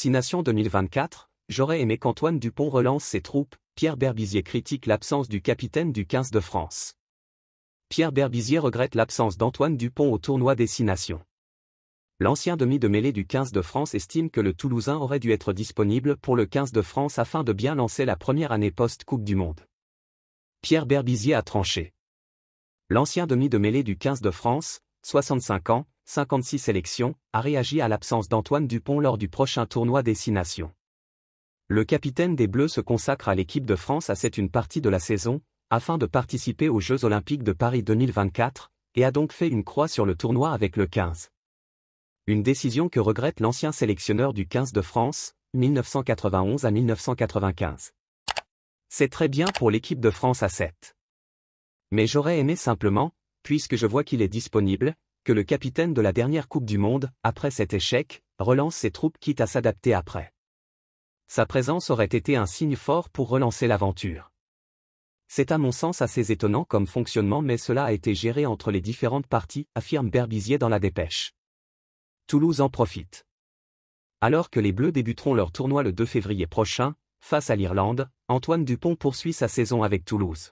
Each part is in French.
Destination 2024, j'aurais aimé qu'Antoine Dupont relance ses troupes, Pierre Berbizier critique l'absence du capitaine du 15 de France. Pierre Berbizier regrette l'absence d'Antoine Dupont au tournoi Destination. L'ancien demi de mêlée du 15 de France estime que le Toulousain aurait dû être disponible pour le 15 de France afin de bien lancer la première année post-Coupe du Monde. Pierre Berbizier a tranché. L'ancien demi de mêlée du 15 de France, 65 ans, 56 sélections, a réagi à l'absence d'Antoine Dupont lors du prochain tournoi Destination. Le capitaine des Bleus se consacre à l'équipe de France à cette une partie de la saison, afin de participer aux Jeux Olympiques de Paris 2024, et a donc fait une croix sur le tournoi avec le 15. Une décision que regrette l'ancien sélectionneur du 15 de France, 1991 à 1995. C'est très bien pour l'équipe de France à 7. Mais j'aurais aimé simplement, puisque je vois qu'il est disponible, que le capitaine de la dernière Coupe du Monde, après cet échec, relance ses troupes quitte à s'adapter après. Sa présence aurait été un signe fort pour relancer l'aventure. C'est à mon sens assez étonnant comme fonctionnement mais cela a été géré entre les différentes parties, affirme Berbizier dans la dépêche. Toulouse en profite. Alors que les Bleus débuteront leur tournoi le 2 février prochain, face à l'Irlande, Antoine Dupont poursuit sa saison avec Toulouse.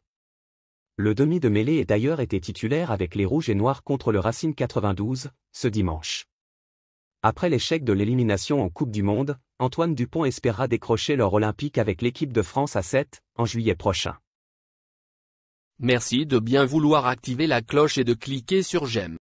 Le demi de mêlée est d'ailleurs été titulaire avec les Rouges et Noirs contre le Racine 92, ce dimanche. Après l'échec de l'élimination en Coupe du Monde, Antoine Dupont espéra décrocher leur olympique avec l'équipe de France à 7, en juillet prochain. Merci de bien vouloir activer la cloche et de cliquer sur j'aime.